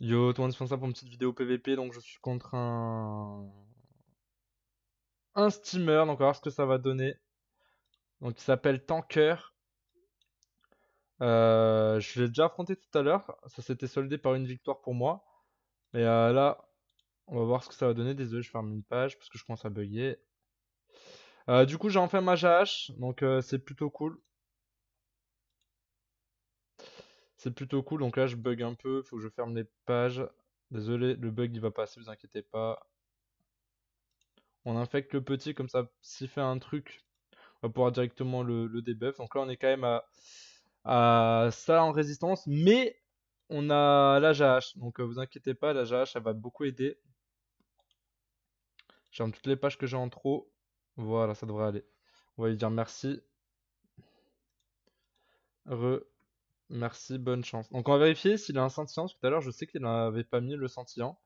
Yo, tout indispensable pour une petite vidéo PVP, donc je suis contre un... Un steamer, donc on va voir ce que ça va donner. Donc il s'appelle Tanker. Euh, je l'ai déjà affronté tout à l'heure, ça s'était soldé par une victoire pour moi. Et euh, là, on va voir ce que ça va donner. Désolé, je ferme une page parce que je commence à bugger. Euh, du coup, j'ai enfin ma GH, donc c'est plutôt cool. C'est plutôt cool. Donc là, je bug un peu. Faut que je ferme les pages. Désolé, le bug il va passer, vous inquiétez pas. On infecte le petit comme ça. S'il fait un truc, on va pouvoir directement le, le debuff. Donc là, on est quand même à, ça en résistance. Mais on a la GH. Donc euh, vous inquiétez pas, la GH elle va beaucoup aider. J'aime toutes les pages que j'ai en trop. Voilà, ça devrait aller. On va lui dire merci. Re Merci, bonne chance. Donc on va vérifier s'il a un sentiment, parce que tout à l'heure je sais qu'il n'avait pas mis le sentiment.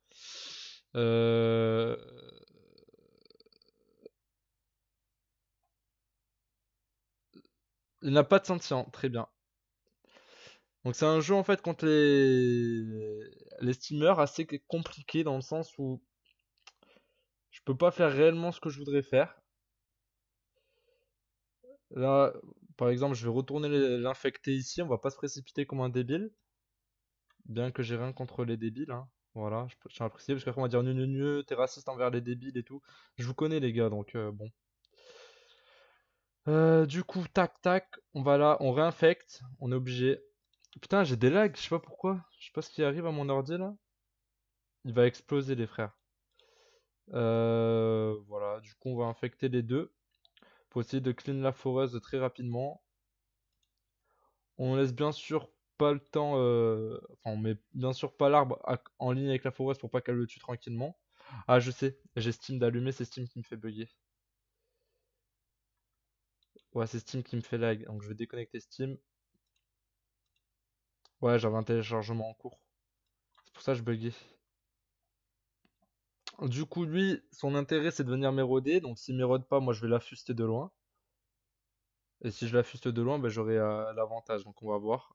Euh, il n'a pas de scintillant, très bien. Donc c'est un jeu en fait contre les, les steamers assez compliqué dans le sens où je peux pas faire réellement ce que je voudrais faire. Là, par exemple, je vais retourner l'infecter ici, on va pas se précipiter comme un débile. Bien que j'ai rien contre les débiles, hein. Voilà, je tiens à parce qu'après on va dire nu t'es raciste envers les débiles et tout. Je vous connais les gars, donc euh, bon. Euh, du coup, tac tac, on va là, on réinfecte, on est obligé. Putain, j'ai des lags, je sais pas pourquoi. Je sais pas ce qui arrive à mon ordi là. Il va exploser les frères. Euh, voilà, du coup on va infecter les deux pour essayer de clean la forest très rapidement. On laisse bien sûr pas le temps, euh, enfin on met bien sûr pas l'arbre en ligne avec la forêt pour pas qu'elle le tue tranquillement. Ah je sais, j'ai Steam d'allumer, c'est Steam qui me fait bugger. Ouais c'est Steam qui me fait lag, donc je vais déconnecter Steam. Ouais j'avais un téléchargement en cours, c'est pour ça que je buguais. Du coup, lui, son intérêt, c'est de venir m'éroder. Donc, s'il m'érode pas, moi, je vais l'affuster de loin. Et si je l'affuste de loin, ben, j'aurai euh, l'avantage. Donc, on va voir.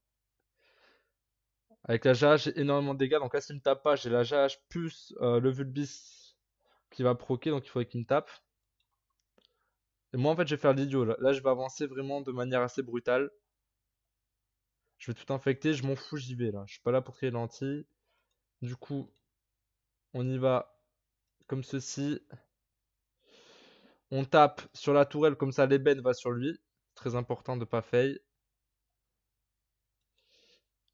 Avec la JH, j'ai énormément de dégâts. Donc là, s'il me tape pas, j'ai la JH plus euh, le Vulbis qui va proquer. Donc il faudrait qu'il me tape. Et moi, en fait, je vais faire l'idiot. Là. je vais avancer vraiment de manière assez brutale. Je vais tout infecter. Je m'en fous, j'y vais là. Je suis pas là pour créer lentilles. Du coup, on y va comme ceci. On tape sur la tourelle, comme ça l'ébène va sur lui. Très important de pas fail.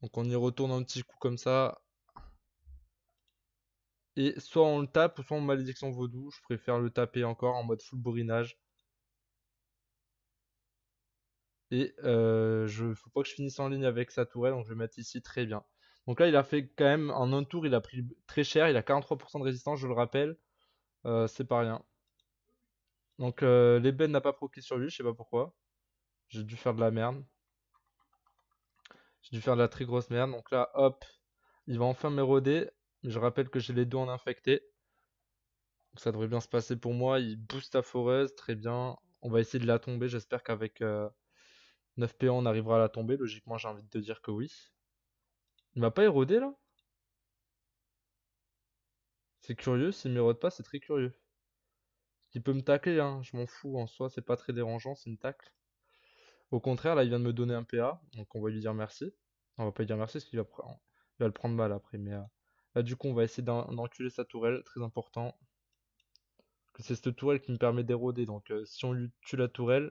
Donc on y retourne un petit coup comme ça. Et soit on le tape, soit on malédiction vaudou. Je préfère le taper encore en mode full bourrinage. Et euh, ne faut pas que je finisse en ligne avec sa tourelle, donc je vais mettre ici très bien. Donc là, il a fait quand même en un tour, il a pris très cher. Il a 43% de résistance, je le rappelle. Euh, c'est pas rien. Donc euh, n'a pas proqué sur lui, je sais pas pourquoi. J'ai dû faire de la merde. J'ai dû faire de la très grosse merde. Donc là, hop, il va enfin m'éroder. Je rappelle que j'ai les deux en infecté. Donc ça devrait bien se passer pour moi. Il booste la forêt très bien. On va essayer de la tomber. J'espère qu'avec 9 euh, PA on arrivera à la tomber. Logiquement, j'ai envie de dire que oui. Il m'a pas érodé là C'est curieux, s'il m'érode pas, c'est très curieux. Il peut me tacler, hein, je m'en fous en soi, c'est pas très dérangeant, c'est une tacle. Au contraire, là, il vient de me donner un PA, donc on va lui dire merci. On va pas lui dire merci parce qu'il va, le prendre mal après, mais euh, là, du coup, on va essayer d'enculer sa tourelle, très important. C'est cette tourelle qui me permet d'éroder, donc euh, si on lui tue la tourelle,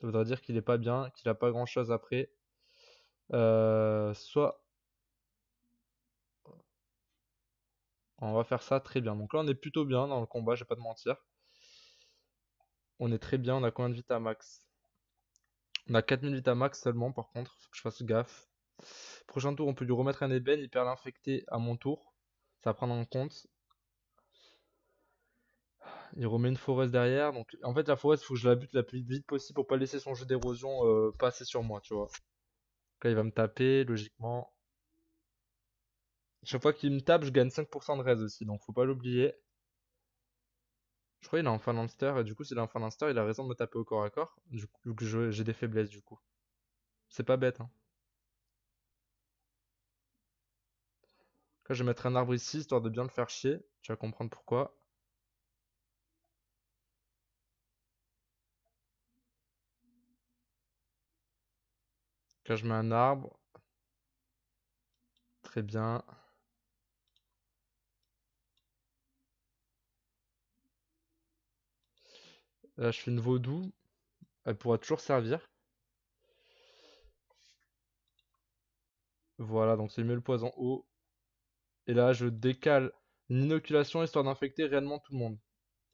ça voudrait dire qu'il est pas bien, qu'il a pas grand chose après. Euh, soit... On va faire ça très bien. Donc là, on est plutôt bien dans le combat, je vais pas de mentir. On est très bien, on a combien de vita max On a 4000 à max seulement, par contre, faut que je fasse gaffe. Prochain tour, on peut lui remettre un ébène, il perd l'infecté à mon tour. Ça va prendre en compte. Il remet une forêt derrière. Donc en fait la forêt, il faut que je la bute la plus vite possible pour pas laisser son jeu d'érosion euh, passer sur moi, tu vois là il va me taper, logiquement. Chaque fois qu'il me tape, je gagne 5% de raise aussi, donc faut pas l'oublier. Je crois qu'il est en fin et du coup, s'il est en fin il a raison de me taper au corps à corps, du coup, j'ai des faiblesses du coup. C'est pas bête, hein. je vais mettre un arbre ici, histoire de bien le faire chier. Tu vas comprendre pourquoi. je mets un arbre. Très bien. Là, je fais une vaudou. Elle pourra toujours servir. Voilà, donc c'est mieux le poison haut. Et là, je décale une histoire d'infecter réellement tout le monde.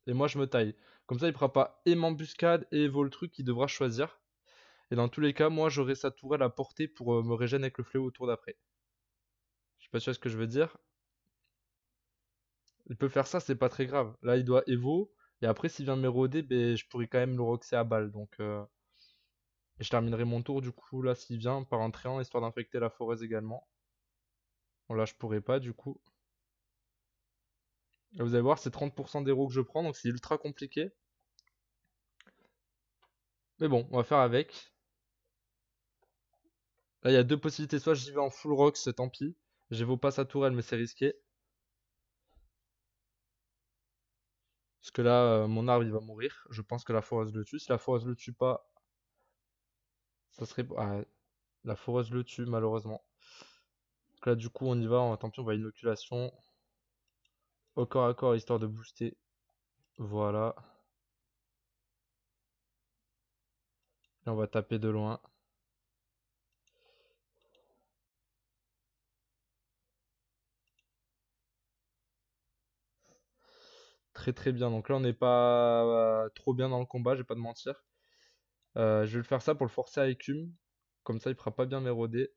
Et moi, je me taille. Comme ça, il ne pas et m'embuscade et vaut le truc qu'il devra choisir. Et dans tous les cas, moi, j'aurai sa tourelle à portée pour euh, me régénérer avec le fléau au tour d'après. Je sais pas sûr ce que je veux dire. Il peut faire ça, c'est pas très grave. Là, il doit Evo. Et après, s'il vient m'éroder, ben, je pourrais quand même le roxer à balle. Donc, euh, Et je terminerai mon tour, du coup, là, s'il vient, par un triant, histoire d'infecter la forêt également. Bon, là, je pourrais pas, du coup. vous allez voir, c'est 30% d'héros que je prends, donc c'est ultra compliqué. Mais bon, on va faire avec. Là, il y a deux possibilités. Soit j'y vais en full rock, c'est tant pis. J'ai pas sa tourelle, mais c'est risqué. Parce que là, euh, mon arbre, il va mourir. Je pense que la foreuse le tue. Si la foreuse le tue pas, ça serait... Ah, la foreuse le tue, malheureusement. Donc là, du coup, on y va. On... Tant pis, on va inoculation. Au corps à corps, histoire de booster. Voilà. Et on va taper de loin. très bien. Donc là, on n'est pas euh, trop bien dans le combat, j'ai pas de mentir. je vais le euh, faire ça pour le forcer à écume. Comme ça, il fera pas bien m'éroder.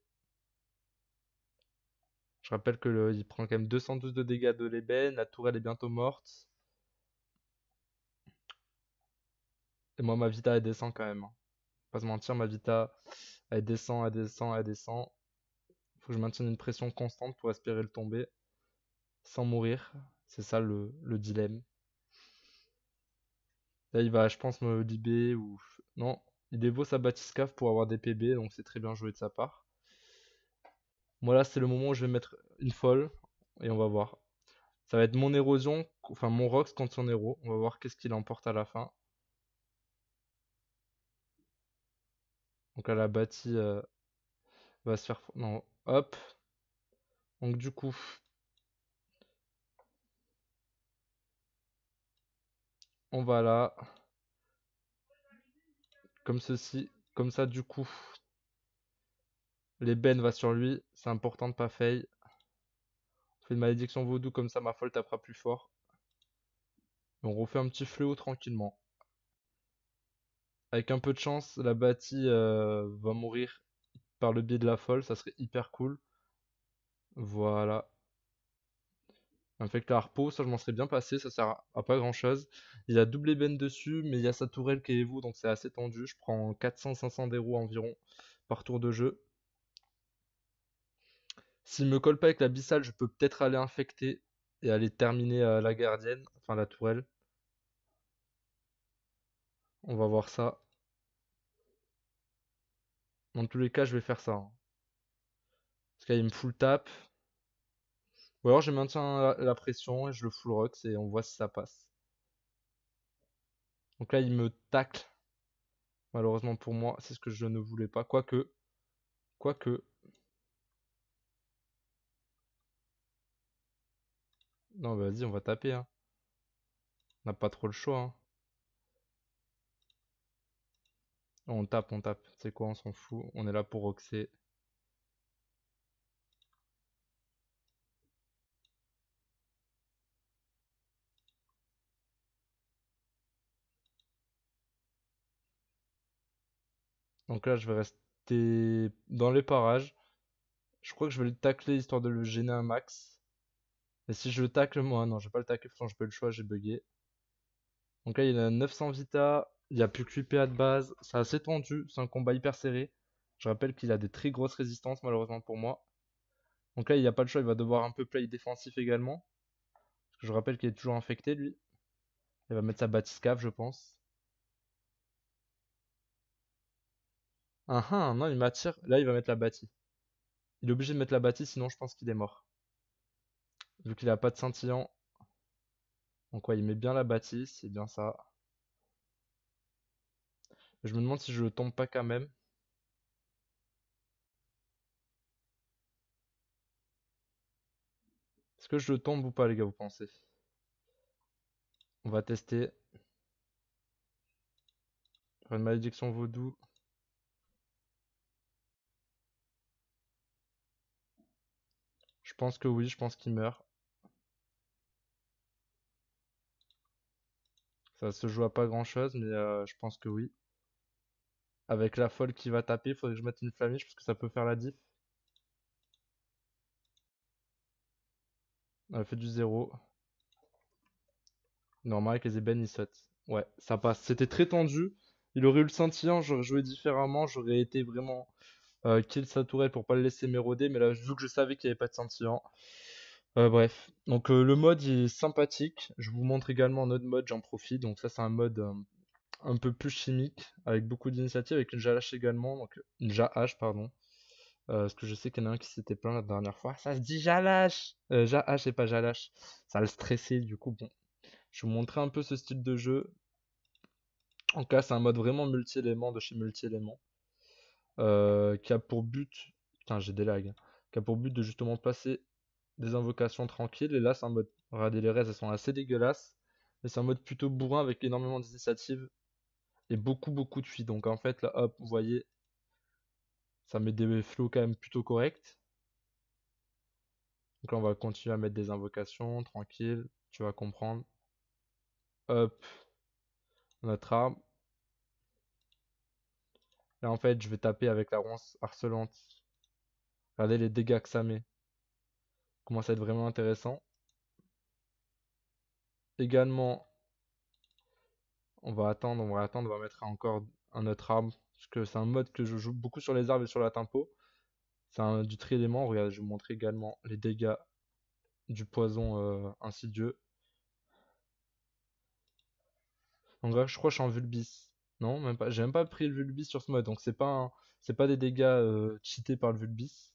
Je rappelle que le, il prend quand même 212 de dégâts de l'ébène. La tourelle est bientôt morte. Et moi, ma Vita, elle descend quand même. Hein. pas se mentir, ma Vita, elle descend, elle descend, elle descend. Faut que je maintienne une pression constante pour espérer le tomber sans mourir. C'est ça le dilemme. Là, il va, je pense, me libérer ou. Non, il dévose sa cave pour avoir des PB, donc c'est très bien joué de sa part. Moi, là, c'est le moment où je vais mettre une folle et on va voir. Ça va être mon érosion, enfin mon Rox contre son héros. On va voir qu'est-ce qu'il emporte à la fin. Donc là, la bâtie euh, va se faire. Non, hop. Donc du coup, on va là. Comme ceci. Comme ça, du coup, les Ben va sur lui. C'est important de pas fail. On fait une malédiction vaudou, comme ça ma folle tapera plus fort. on refait un petit fléau tranquillement. Avec un peu de chance, la bâtie euh, va mourir par le biais de la folle. Ça serait hyper cool. Voilà. Un fait ça je m'en serais bien passé, ça sert à pas grand chose. Il a double ébène dessus, mais il y a sa tourelle qui est vous, donc c'est assez tendu. Je prends 400-500 d'euros environ par tour de jeu. S'il me colle pas avec la bissale je peux peut-être aller infecter et aller terminer euh, la gardienne, enfin la tourelle. On va voir ça. Dans tous les cas, je vais faire ça. Hein. Parce qu'il me full tap. Ou alors je maintiens la, pression et je le full rox et on voit si ça passe. Donc là, il me tacle. Malheureusement pour moi, c'est ce que je ne voulais pas. Quoique, quoique. Non, bah, vas-y, on va taper. Hein. On n'a pas trop le choix. Hein. On tape, on tape. C'est quoi, on s'en fout. On est là pour roxer. Donc là, je vais rester dans les parages. Je crois que je vais le tacler histoire de le gêner un max. Et si je le tacle, moi, non, je vais pas le tacler, franchement, j'ai pas le choix, j'ai bugué. Donc là, il a 900 Vita, il n'y a plus que 8 de base, c'est assez tendu, c'est un combat hyper serré. Je rappelle qu'il a des très grosses résistances, malheureusement pour moi. Donc là, il n'y a pas le choix, il va devoir un peu play défensif également. que je rappelle qu'il est toujours infecté, lui. Il va mettre sa batiscave, je pense. Ah ah, non, il m'attire. Là, il va mettre la bâtie. Il est obligé de mettre la bâtie, sinon je pense qu'il est mort. Vu qu'il a pas de scintillant. Donc ouais, il met bien la bâtie, c'est bien ça. Je me demande si je le tombe pas quand même. Est-ce que je le tombe ou pas, les gars, vous pensez On va tester. Une malédiction vaudou. pense que oui, je pense qu'il meurt. Ça se joue à pas grand chose, mais euh, je pense que oui. Avec la folle qui va taper, faudrait que je mette une flamiche parce que ça peut faire la diff. a fait du zéro Normal avec les ébènes, Ouais, ça passe. C'était très tendu. Il aurait eu le scintillant, j'aurais joué différemment, j'aurais été vraiment euh, kill sa tourelle pour pas le laisser m'éroder, mais là, vu que je savais qu'il n'y avait pas de scintillant. Euh, bref, donc euh, le mode il est sympathique. Je vous montre également un autre mode, j'en profite. Donc ça c'est un mode euh, un peu plus chimique, avec beaucoup d'initiatives, avec une jalache également, donc une JH pardon. parce que je sais qu'il y en a un qui s'était plaint la dernière fois. Ça se dit JH JH et pas jalache, Ça le stressait du coup. Bon, je vous montrer un peu ce style de jeu. En cas c'est un mode vraiment multi-élément de chez multi-élément. Euh, qui a pour but, putain j'ai des lags, hein, qui a pour but de justement passer des invocations tranquilles. Et là c'est un mode, regardez les restes elles sont assez dégueulasses, mais c'est un mode plutôt bourrin avec énormément d'initiatives et beaucoup beaucoup de fuites. Donc en fait là hop, vous voyez, ça met des flots quand même plutôt correct Donc là on va continuer à mettre des invocations tranquilles, tu vas comprendre. Hop, notre arme Là, en fait, je vais taper avec la ronce harcelante. Regardez les dégâts que ça met. Commence à être vraiment intéressant. Également, on va attendre, on va attendre, on va mettre encore un autre arbre. Parce que c'est un mode que je joue beaucoup sur les arbres et sur la tempo. C'est un du tri-élément. Regardez, je vais vous montrer également les dégâts du poison euh, insidieux. Donc là, je crois que je suis en vulbis. Non, même pas. J'ai même pas pris le Vulbis sur ce mode, donc c'est pas, c'est pas des dégâts euh, cheatés par le Vulbis.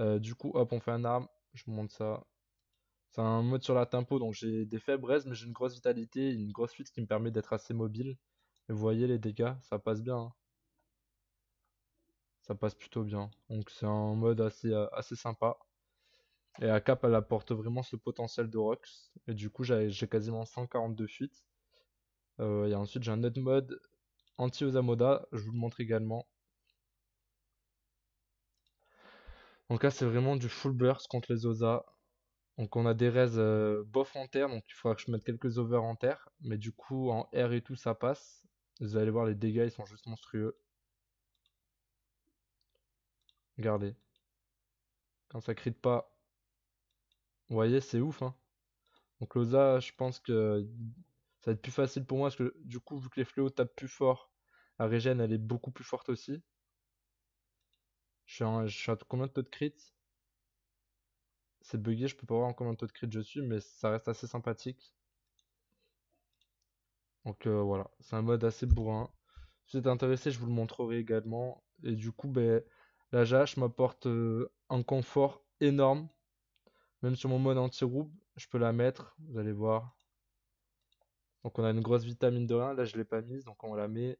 Euh, du coup, hop, on fait un arme. Je vous montre ça. C'est un mode sur la tempo, donc j'ai des faiblesses, mais j'ai une grosse vitalité, une grosse fuite qui me permet d'être assez mobile. Et vous voyez les dégâts, ça passe bien. Hein. Ça passe plutôt bien. Donc c'est un mode assez, euh, assez sympa. Et à cap, elle apporte vraiment ce potentiel de Rox. Et du coup, j'ai quasiment 142 fuites. Euh, et ensuite, j'ai un autre mode anti moda. Je vous le montre également. Donc là, c'est vraiment du full burst contre les Osa. Donc on a des res euh, bof en terre, donc il faudra que je mette quelques over en terre. Mais du coup, en R et tout, ça passe. Vous allez voir, les dégâts, ils sont juste monstrueux. Regardez. Quand ça crit pas. Vous voyez, c'est ouf. Hein donc l'Osa, je pense que ça va être plus facile pour moi parce que du coup, vu que les fléaux tapent plus fort, la régène elle est beaucoup plus forte aussi. Je suis, en, à combien de taux de crit C'est bugué, je peux pas voir en combien de taux de crit je suis, mais ça reste assez sympathique. Donc euh, voilà, c'est un mode assez bourrin. Si vous êtes intéressé, je vous le montrerai également. Et du coup, ben, la jache m'apporte euh, un confort énorme. Même sur mon mode anti-roube, je peux la mettre, vous allez voir. Donc on a une grosse vitamine de 1, là je l'ai pas mise, donc on la met.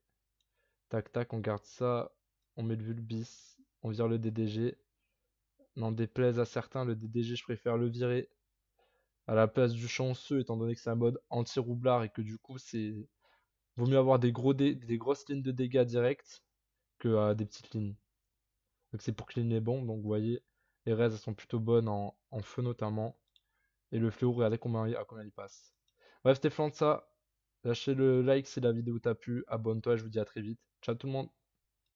Tac tac, on garde ça, on met le vulbis, on vire le DDG. N'en déplaise à certains, le DDG je préfère le virer à la place du chanceux, étant donné que c'est un mode anti-roublard et que du coup c'est. Vaut mieux avoir des, gros des grosses lignes de dégâts directs que euh, des petites lignes. Donc c'est pour que les bon, donc vous voyez, les raises sont plutôt bonnes en, feu notamment. Et le fléau, regardez combien, à combien il passe. Bref, c'était ça. Lâchez le like si la vidéo t'a plu. Abonne-toi, je vous dis à très vite. Ciao tout le monde.